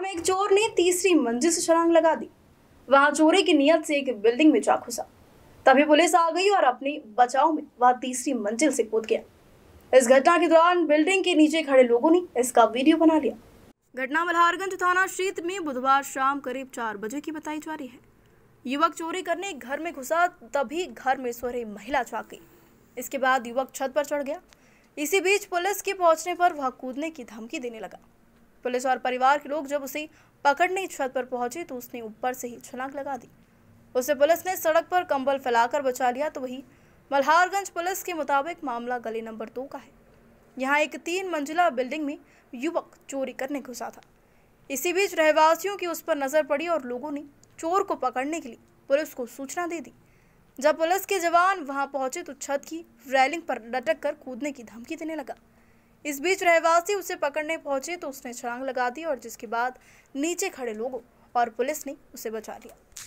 में एक चोर ने तीसरी मंजिल से छलांग लगा दी वहां चोरी की नियत से एक बिल्डिंग में जा घुसा तभी पुलिस आ गई और अपने बचाव में वह तीसरी मंजिल से कूद गया इस घटना के दौरान बिल्डिंग के नीचे खड़े लोगों ने इसका वीडियो बना लिया घटना मल्हारगंज थाना क्षेत्र में बुधवार शाम करीब चार बजे की बताई जा रही है युवक चोरी करने घर में घुसा तभी घर में सो रही महिला जाग गई इसके बाद युवक छत पर चढ़ गया इसी बीच पुलिस के पहुंचने पर वह कूदने की धमकी देने लगा पुलिस और परिवार के लोग जब उसे पकड़ने छत पर पहुंचे तो उसने ऊपर से ही छलांग लगा दी उसे पुलिस ने सड़क पर कंबल फैलाकर बचा लिया तो वही मल्हारगंज पुलिस के मुताबिक मामला गली नंबर दो का है यहाँ एक तीन मंजिला बिल्डिंग में युवक चोरी करने घुसा था इसी बीच रहवासियों की उस पर नजर पड़ी और लोगों ने चोर को पकड़ने के लिए पुलिस को सूचना दे दी जब पुलिस के जवान वहां पहुंचे तो छत की रेलिंग पर लटक कर कूदने की धमकी देने लगा इस बीच रहवासी उसे पकड़ने पहुंचे तो उसने छलांग लगा दी और जिसके बाद नीचे खड़े लोगों और पुलिस ने उसे बचा लिया